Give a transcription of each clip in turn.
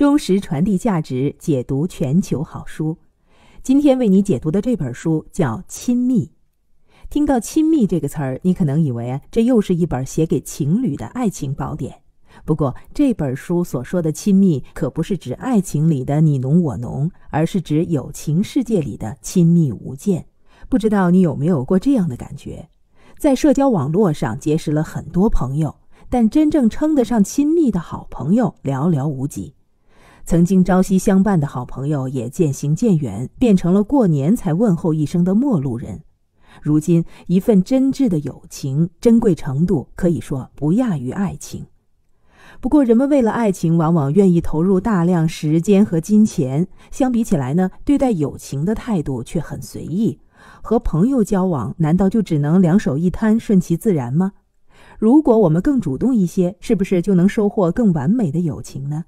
忠实传递价值，解读全球好书。今天为你解读的这本书叫《亲密》。听到“亲密”这个词儿，你可能以为啊，这又是一本写给情侣的爱情宝典。不过，这本书所说的“亲密”，可不是指爱情里的你侬我侬，而是指友情世界里的亲密无间。不知道你有没有过这样的感觉：在社交网络上结识了很多朋友，但真正称得上亲密的好朋友寥寥无几。曾经朝夕相伴的好朋友也渐行渐远，变成了过年才问候一声的陌路人。如今，一份真挚的友情，珍贵程度可以说不亚于爱情。不过，人们为了爱情，往往愿意投入大量时间和金钱。相比起来呢，对待友情的态度却很随意。和朋友交往，难道就只能两手一摊，顺其自然吗？如果我们更主动一些，是不是就能收获更完美的友情呢？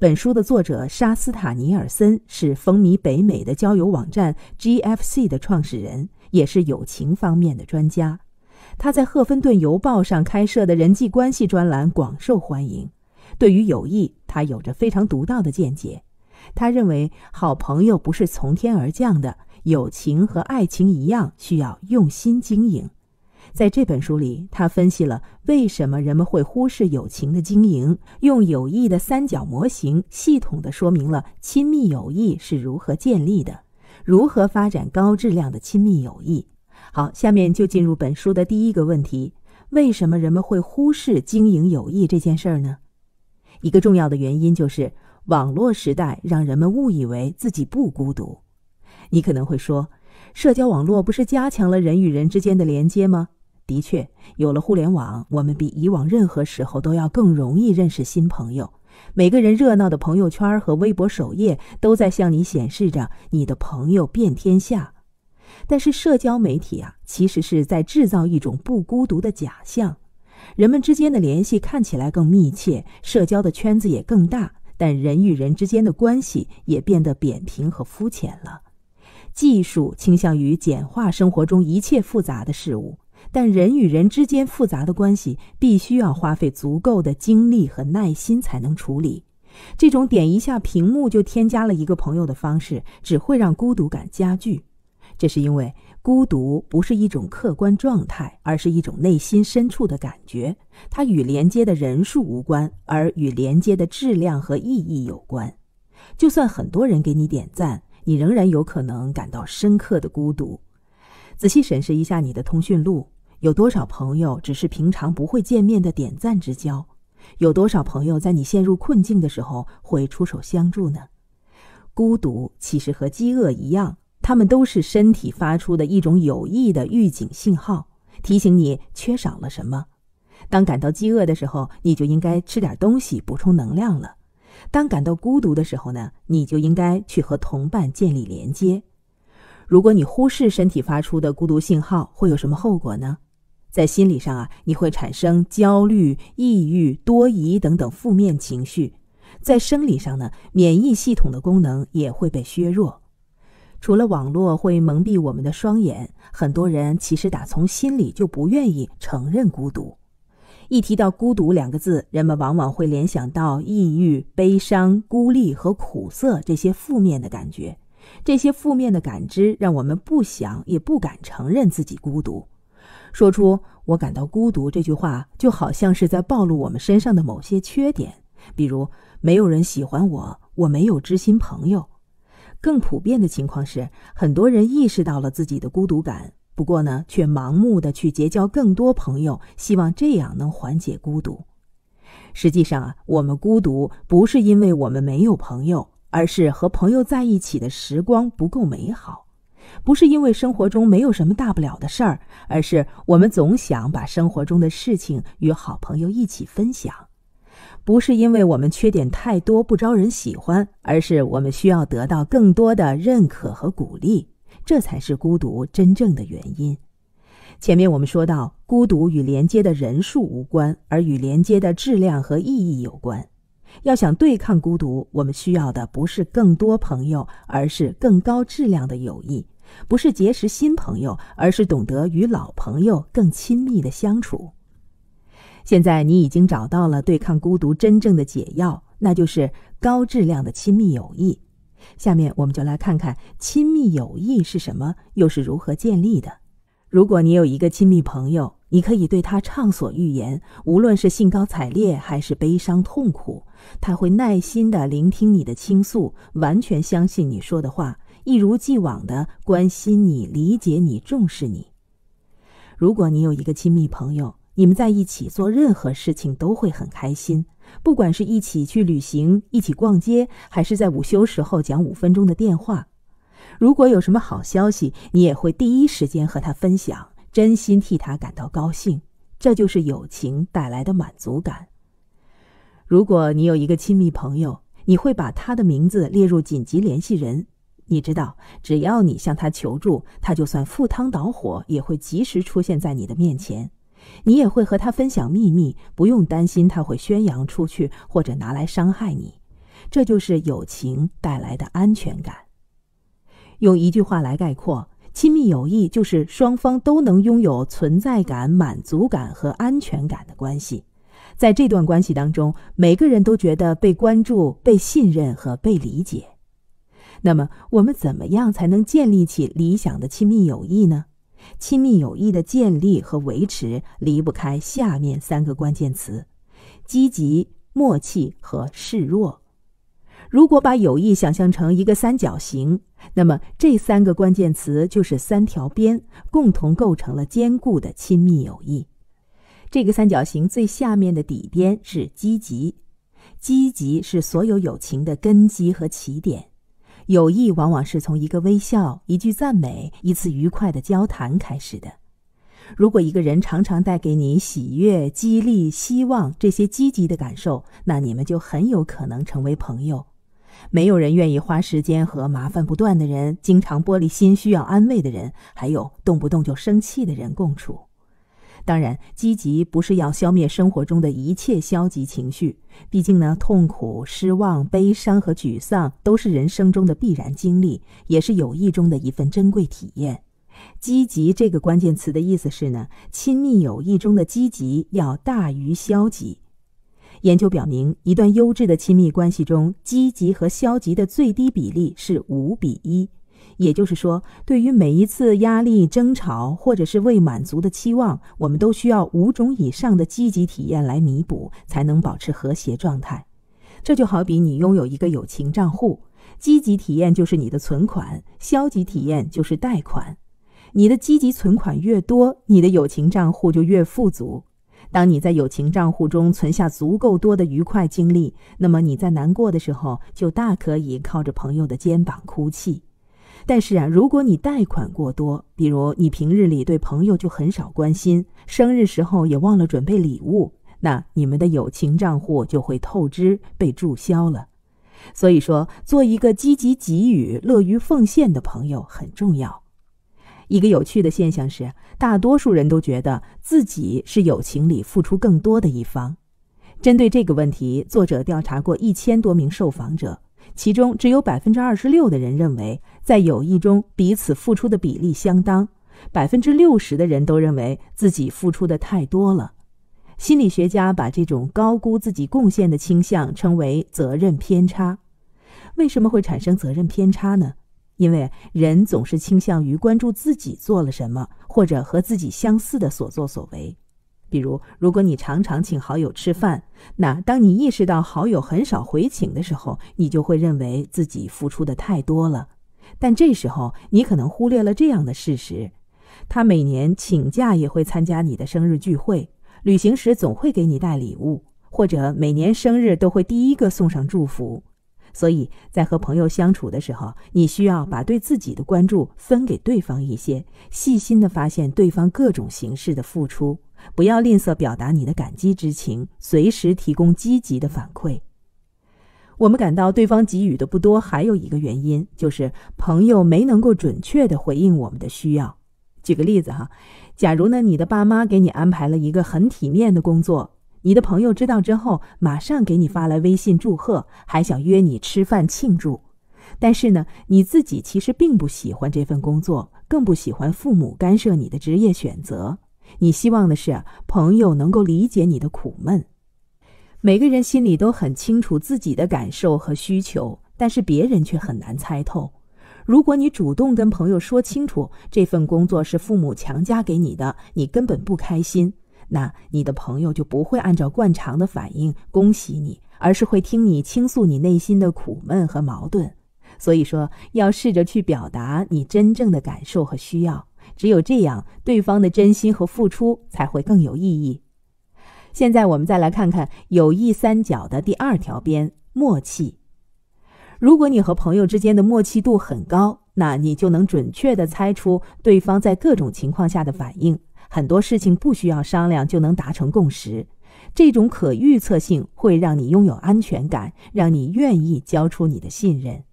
本书的作者沙斯塔尼尔森是风靡北美的交友网站 GFC 的创始人，也是友情方面的专家。他在《赫芬顿邮报》上开设的人际关系专栏广受欢迎。对于友谊，他有着非常独到的见解。他认为，好朋友不是从天而降的，友情和爱情一样，需要用心经营。在这本书里，他分析了为什么人们会忽视友情的经营，用友谊的三角模型，系统地说明了亲密友谊是如何建立的，如何发展高质量的亲密友谊。好，下面就进入本书的第一个问题：为什么人们会忽视经营友谊这件事儿呢？一个重要的原因就是网络时代让人们误以为自己不孤独。你可能会说，社交网络不是加强了人与人之间的连接吗？的确，有了互联网，我们比以往任何时候都要更容易认识新朋友。每个人热闹的朋友圈和微博首页都在向你显示着你的朋友遍天下。但是，社交媒体啊，其实是在制造一种不孤独的假象。人们之间的联系看起来更密切，社交的圈子也更大，但人与人之间的关系也变得扁平和肤浅了。技术倾向于简化生活中一切复杂的事物。但人与人之间复杂的关系，必须要花费足够的精力和耐心才能处理。这种点一下屏幕就添加了一个朋友的方式，只会让孤独感加剧。这是因为孤独不是一种客观状态，而是一种内心深处的感觉。它与连接的人数无关，而与连接的质量和意义有关。就算很多人给你点赞，你仍然有可能感到深刻的孤独。仔细审视一下你的通讯录。有多少朋友只是平常不会见面的点赞之交？有多少朋友在你陷入困境的时候会出手相助呢？孤独其实和饥饿一样，它们都是身体发出的一种有益的预警信号，提醒你缺少了什么。当感到饥饿的时候，你就应该吃点东西补充能量了。当感到孤独的时候呢，你就应该去和同伴建立连接。如果你忽视身体发出的孤独信号，会有什么后果呢？在心理上啊，你会产生焦虑、抑郁、多疑等等负面情绪；在生理上呢，免疫系统的功能也会被削弱。除了网络会蒙蔽我们的双眼，很多人其实打从心里就不愿意承认孤独。一提到“孤独”两个字，人们往往会联想到抑郁、悲伤、孤立和苦涩这些负面的感觉。这些负面的感知让我们不想也不敢承认自己孤独。说出“我感到孤独”这句话，就好像是在暴露我们身上的某些缺点，比如没有人喜欢我，我没有知心朋友。更普遍的情况是，很多人意识到了自己的孤独感，不过呢，却盲目的去结交更多朋友，希望这样能缓解孤独。实际上啊，我们孤独不是因为我们没有朋友，而是和朋友在一起的时光不够美好。不是因为生活中没有什么大不了的事儿，而是我们总想把生活中的事情与好朋友一起分享；不是因为我们缺点太多不招人喜欢，而是我们需要得到更多的认可和鼓励。这才是孤独真正的原因。前面我们说到，孤独与连接的人数无关，而与连接的质量和意义有关。要想对抗孤独，我们需要的不是更多朋友，而是更高质量的友谊。不是结识新朋友，而是懂得与老朋友更亲密的相处。现在你已经找到了对抗孤独真正的解药，那就是高质量的亲密友谊。下面我们就来看看亲密友谊是什么，又是如何建立的。如果你有一个亲密朋友，你可以对他畅所欲言，无论是兴高采烈还是悲伤痛苦，他会耐心地聆听你的倾诉，完全相信你说的话。一如既往的关心你、理解你、重视你。如果你有一个亲密朋友，你们在一起做任何事情都会很开心，不管是一起去旅行、一起逛街，还是在午休时候讲五分钟的电话。如果有什么好消息，你也会第一时间和他分享，真心替他感到高兴。这就是友情带来的满足感。如果你有一个亲密朋友，你会把他的名字列入紧急联系人。你知道，只要你向他求助，他就算赴汤蹈火也会及时出现在你的面前。你也会和他分享秘密，不用担心他会宣扬出去或者拿来伤害你。这就是友情带来的安全感。用一句话来概括，亲密友谊就是双方都能拥有存在感、满足感和安全感的关系。在这段关系当中，每个人都觉得被关注、被信任和被理解。那么我们怎么样才能建立起理想的亲密友谊呢？亲密友谊的建立和维持离不开下面三个关键词：积极、默契和示弱。如果把友谊想象成一个三角形，那么这三个关键词就是三条边，共同构成了坚固的亲密友谊。这个三角形最下面的底边是积极，积极是所有友情的根基和起点。友谊往往是从一个微笑、一句赞美、一次愉快的交谈开始的。如果一个人常常带给你喜悦、激励、希望这些积极的感受，那你们就很有可能成为朋友。没有人愿意花时间和麻烦不断的人、经常玻璃心、需要安慰的人，还有动不动就生气的人共处。当然，积极不是要消灭生活中的一切消极情绪。毕竟呢，痛苦、失望、悲伤和沮丧都是人生中的必然经历，也是友谊中的一份珍贵体验。积极这个关键词的意思是呢，亲密友谊中的积极要大于消极。研究表明，一段优质的亲密关系中，积极和消极的最低比例是五比一。也就是说，对于每一次压力、争吵或者是未满足的期望，我们都需要五种以上的积极体验来弥补，才能保持和谐状态。这就好比你拥有一个友情账户，积极体验就是你的存款，消极体验就是贷款。你的积极存款越多，你的友情账户就越富足。当你在友情账户中存下足够多的愉快经历，那么你在难过的时候，就大可以靠着朋友的肩膀哭泣。但是啊，如果你贷款过多，比如你平日里对朋友就很少关心，生日时候也忘了准备礼物，那你们的友情账户就会透支，被注销了。所以说，做一个积极给予、乐于奉献的朋友很重要。一个有趣的现象是，大多数人都觉得自己是友情里付出更多的一方。针对这个问题，作者调查过一千多名受访者。其中只有百分之二十六的人认为，在友谊中彼此付出的比例相当，百分之六十的人都认为自己付出的太多了。心理学家把这种高估自己贡献的倾向称为责任偏差。为什么会产生责任偏差呢？因为人总是倾向于关注自己做了什么，或者和自己相似的所作所为。比如，如果你常常请好友吃饭，那当你意识到好友很少回请的时候，你就会认为自己付出的太多了。但这时候，你可能忽略了这样的事实：他每年请假也会参加你的生日聚会，旅行时总会给你带礼物，或者每年生日都会第一个送上祝福。所以在和朋友相处的时候，你需要把对自己的关注分给对方一些，细心的发现对方各种形式的付出。不要吝啬表达你的感激之情，随时提供积极的反馈。我们感到对方给予的不多，还有一个原因就是朋友没能够准确的回应我们的需要。举个例子哈，假如呢你的爸妈给你安排了一个很体面的工作，你的朋友知道之后，马上给你发来微信祝贺，还想约你吃饭庆祝。但是呢，你自己其实并不喜欢这份工作，更不喜欢父母干涉你的职业选择。你希望的是朋友能够理解你的苦闷。每个人心里都很清楚自己的感受和需求，但是别人却很难猜透。如果你主动跟朋友说清楚，这份工作是父母强加给你的，你根本不开心，那你的朋友就不会按照惯常的反应恭喜你，而是会听你倾诉你内心的苦闷和矛盾。所以说，要试着去表达你真正的感受和需要。只有这样，对方的真心和付出才会更有意义。现在，我们再来看看友谊三角的第二条边——默契。如果你和朋友之间的默契度很高，那你就能准确地猜出对方在各种情况下的反应。很多事情不需要商量就能达成共识，这种可预测性会让你拥有安全感，让你愿意交出你的信任。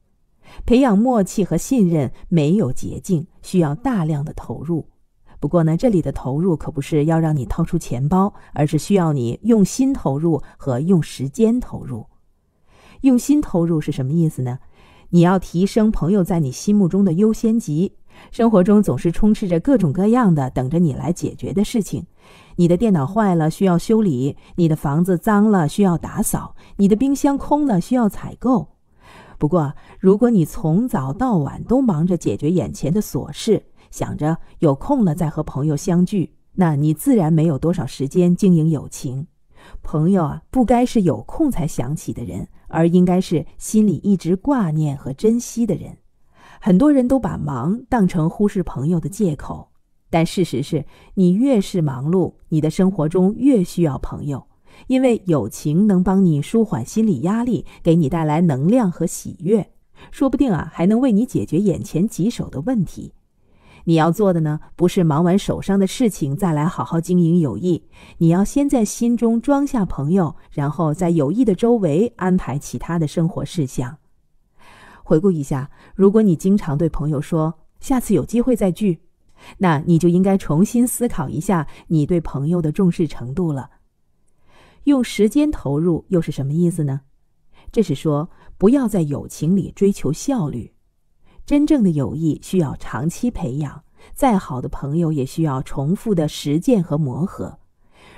培养默契和信任没有捷径，需要大量的投入。不过呢，这里的投入可不是要让你掏出钱包，而是需要你用心投入和用时间投入。用心投入是什么意思呢？你要提升朋友在你心目中的优先级。生活中总是充斥着各种各样的等着你来解决的事情：你的电脑坏了需要修理，你的房子脏了需要打扫，你的冰箱空了需要采购。不过，如果你从早到晚都忙着解决眼前的琐事，想着有空了再和朋友相聚，那你自然没有多少时间经营友情。朋友啊，不该是有空才想起的人，而应该是心里一直挂念和珍惜的人。很多人都把忙当成忽视朋友的借口，但事实是你越是忙碌，你的生活中越需要朋友。因为友情能帮你舒缓心理压力，给你带来能量和喜悦，说不定啊还能为你解决眼前棘手的问题。你要做的呢，不是忙完手上的事情再来好好经营友谊，你要先在心中装下朋友，然后在友谊的周围安排其他的生活事项。回顾一下，如果你经常对朋友说“下次有机会再聚”，那你就应该重新思考一下你对朋友的重视程度了。用时间投入又是什么意思呢？这是说，不要在友情里追求效率。真正的友谊需要长期培养，再好的朋友也需要重复的实践和磨合。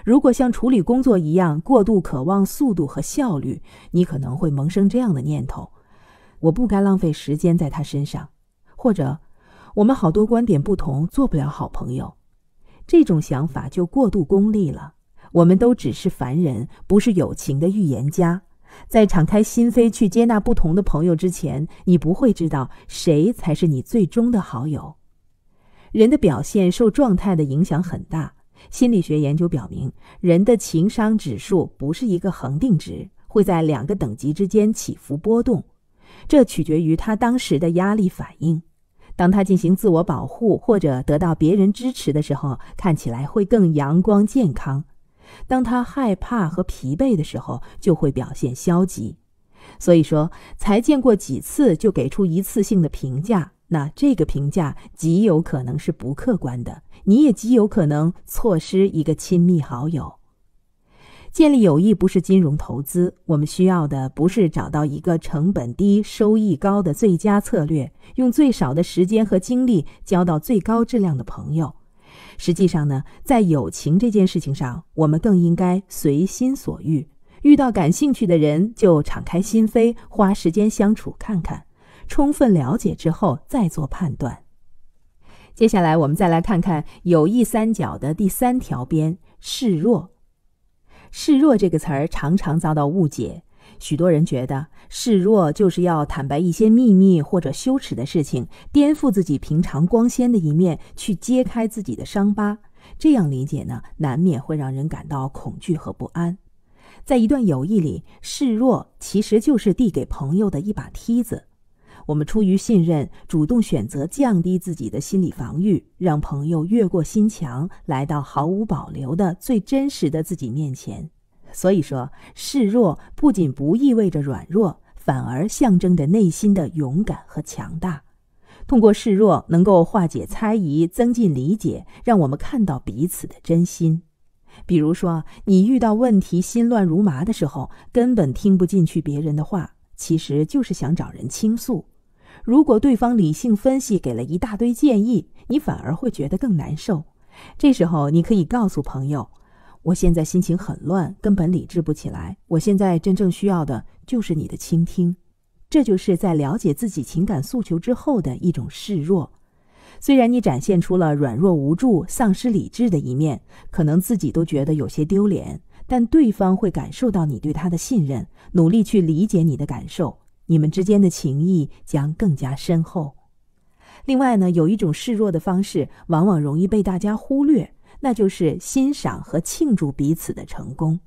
如果像处理工作一样过度渴望速度和效率，你可能会萌生这样的念头：我不该浪费时间在他身上，或者我们好多观点不同，做不了好朋友。这种想法就过度功利了。我们都只是凡人，不是有情的预言家。在敞开心扉去接纳不同的朋友之前，你不会知道谁才是你最终的好友。人的表现受状态的影响很大。心理学研究表明，人的情商指数不是一个恒定值，会在两个等级之间起伏波动，这取决于他当时的压力反应。当他进行自我保护或者得到别人支持的时候，看起来会更阳光健康。当他害怕和疲惫的时候，就会表现消极。所以说，才见过几次就给出一次性的评价，那这个评价极有可能是不客观的。你也极有可能错失一个亲密好友。建立友谊不是金融投资，我们需要的不是找到一个成本低、收益高的最佳策略，用最少的时间和精力交到最高质量的朋友。实际上呢，在友情这件事情上，我们更应该随心所欲，遇到感兴趣的人就敞开心扉，花时间相处看看，充分了解之后再做判断。接下来，我们再来看看友谊三角的第三条边——示弱。示弱这个词儿常常遭到误解。许多人觉得示弱就是要坦白一些秘密或者羞耻的事情，颠覆自己平常光鲜的一面，去揭开自己的伤疤。这样理解呢，难免会让人感到恐惧和不安。在一段友谊里，示弱其实就是递给朋友的一把梯子。我们出于信任，主动选择降低自己的心理防御，让朋友越过心墙，来到毫无保留的最真实的自己面前。所以说，示弱不仅不意味着软弱，反而象征着内心的勇敢和强大。通过示弱，能够化解猜疑，增进理解，让我们看到彼此的真心。比如说，你遇到问题心乱如麻的时候，根本听不进去别人的话，其实就是想找人倾诉。如果对方理性分析，给了一大堆建议，你反而会觉得更难受。这时候，你可以告诉朋友。我现在心情很乱，根本理智不起来。我现在真正需要的就是你的倾听。这就是在了解自己情感诉求之后的一种示弱。虽然你展现出了软弱无助、丧失理智的一面，可能自己都觉得有些丢脸，但对方会感受到你对他的信任，努力去理解你的感受，你们之间的情谊将更加深厚。另外呢，有一种示弱的方式，往往容易被大家忽略。那就是欣赏和庆祝彼此的成功，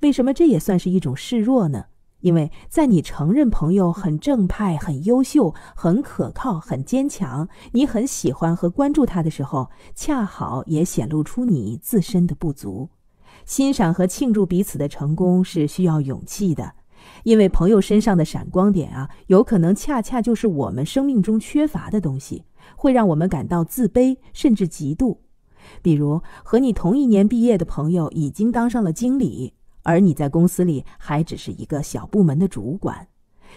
为什么这也算是一种示弱呢？因为在你承认朋友很正派、很优秀、很可靠、很坚强，你很喜欢和关注他的时候，恰好也显露出你自身的不足。欣赏和庆祝彼此的成功是需要勇气的，因为朋友身上的闪光点啊，有可能恰恰就是我们生命中缺乏的东西，会让我们感到自卑甚至嫉妒。比如和你同一年毕业的朋友已经当上了经理，而你在公司里还只是一个小部门的主管，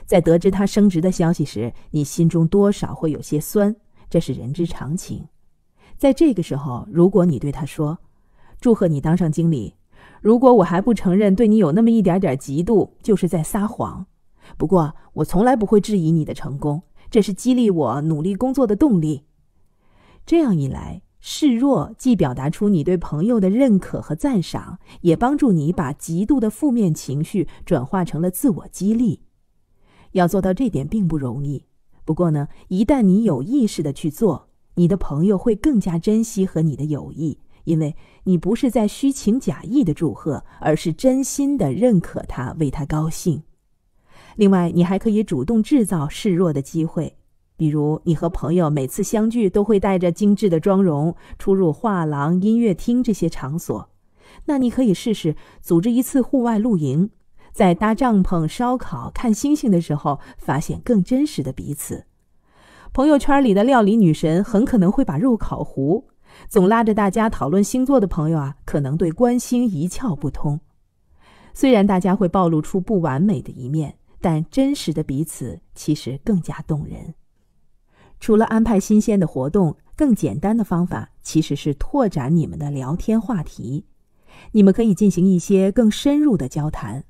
在得知他升职的消息时，你心中多少会有些酸，这是人之常情。在这个时候，如果你对他说：“祝贺你当上经理！”如果我还不承认对你有那么一点点嫉妒，就是在撒谎。不过我从来不会质疑你的成功，这是激励我努力工作的动力。这样一来。示弱既表达出你对朋友的认可和赞赏，也帮助你把极度的负面情绪转化成了自我激励。要做到这点并不容易，不过呢，一旦你有意识的去做，你的朋友会更加珍惜和你的友谊，因为你不是在虚情假意的祝贺，而是真心的认可他，为他高兴。另外，你还可以主动制造示弱的机会。比如你和朋友每次相聚都会带着精致的妆容出入画廊、音乐厅这些场所，那你可以试试组织一次户外露营，在搭帐篷、烧烤、看星星的时候，发现更真实的彼此。朋友圈里的料理女神很可能会把肉烤糊，总拉着大家讨论星座的朋友啊，可能对观星一窍不通。虽然大家会暴露出不完美的一面，但真实的彼此其实更加动人。除了安排新鲜的活动，更简单的方法其实是拓展你们的聊天话题。你们可以进行一些更深入的交谈，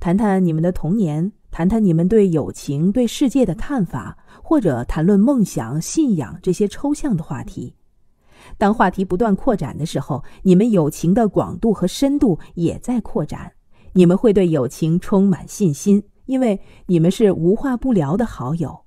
谈谈你们的童年，谈谈你们对友情、对世界的看法，或者谈论梦想、信仰这些抽象的话题。当话题不断扩展的时候，你们友情的广度和深度也在扩展。你们会对友情充满信心，因为你们是无话不聊的好友。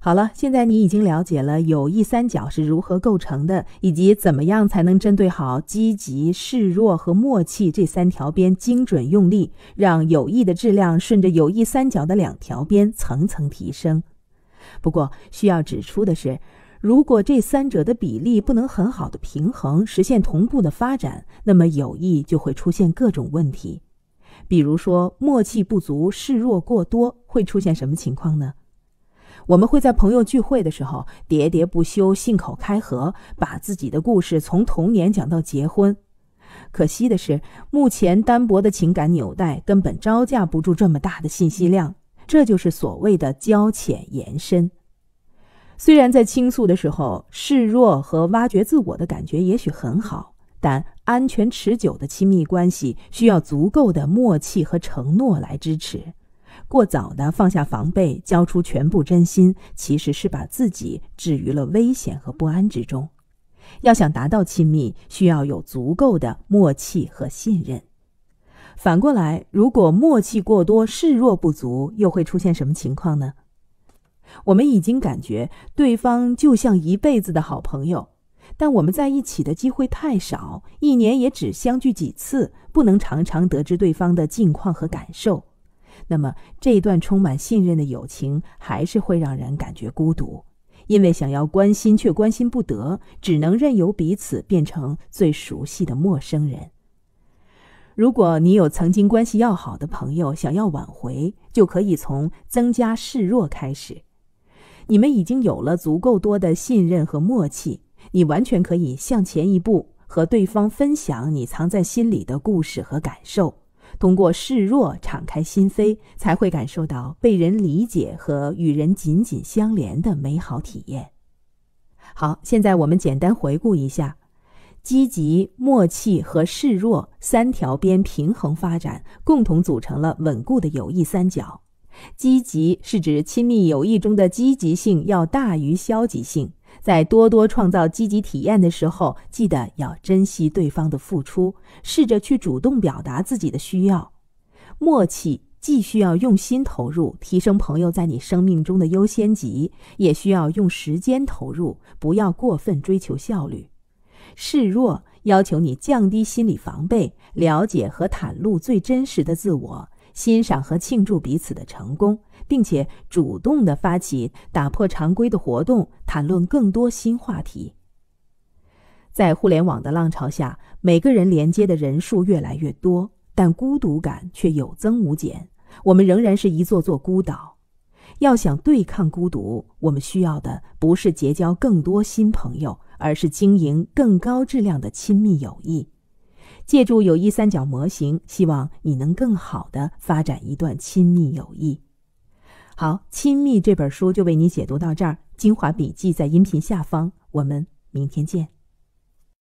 好了，现在你已经了解了友谊三角是如何构成的，以及怎么样才能针对好积极示弱和默契这三条边精准用力，让友谊的质量顺着友谊三角的两条边层层提升。不过需要指出的是，如果这三者的比例不能很好的平衡，实现同步的发展，那么友谊就会出现各种问题。比如说默契不足，示弱过多，会出现什么情况呢？我们会在朋友聚会的时候喋喋不休、信口开河，把自己的故事从童年讲到结婚。可惜的是，目前单薄的情感纽带根本招架不住这么大的信息量，这就是所谓的“交浅言深”。虽然在倾诉的时候示弱和挖掘自我的感觉也许很好，但安全持久的亲密关系需要足够的默契和承诺来支持。过早的放下防备，交出全部真心，其实是把自己置于了危险和不安之中。要想达到亲密，需要有足够的默契和信任。反过来，如果默契过多，示弱不足，又会出现什么情况呢？我们已经感觉对方就像一辈子的好朋友，但我们在一起的机会太少，一年也只相聚几次，不能常常得知对方的近况和感受。那么，这一段充满信任的友情还是会让人感觉孤独，因为想要关心却关心不得，只能任由彼此变成最熟悉的陌生人。如果你有曾经关系要好的朋友想要挽回，就可以从增加示弱开始。你们已经有了足够多的信任和默契，你完全可以向前一步，和对方分享你藏在心里的故事和感受。通过示弱、敞开心扉，才会感受到被人理解和与人紧紧相连的美好体验。好，现在我们简单回顾一下：积极、默契和示弱三条边平衡发展，共同组成了稳固的友谊三角。积极是指亲密友谊中的积极性要大于消极性。在多多创造积极体验的时候，记得要珍惜对方的付出，试着去主动表达自己的需要。默契既需要用心投入，提升朋友在你生命中的优先级，也需要用时间投入，不要过分追求效率。示弱要求你降低心理防备，了解和袒露最真实的自我。欣赏和庆祝彼此的成功，并且主动地发起打破常规的活动，谈论更多新话题。在互联网的浪潮下，每个人连接的人数越来越多，但孤独感却有增无减。我们仍然是一座座孤岛。要想对抗孤独，我们需要的不是结交更多新朋友，而是经营更高质量的亲密友谊。借助友谊三角模型，希望你能更好的发展一段亲密友谊。好，亲密这本书就为你解读到这儿，精华笔记在音频下方，我们明天见。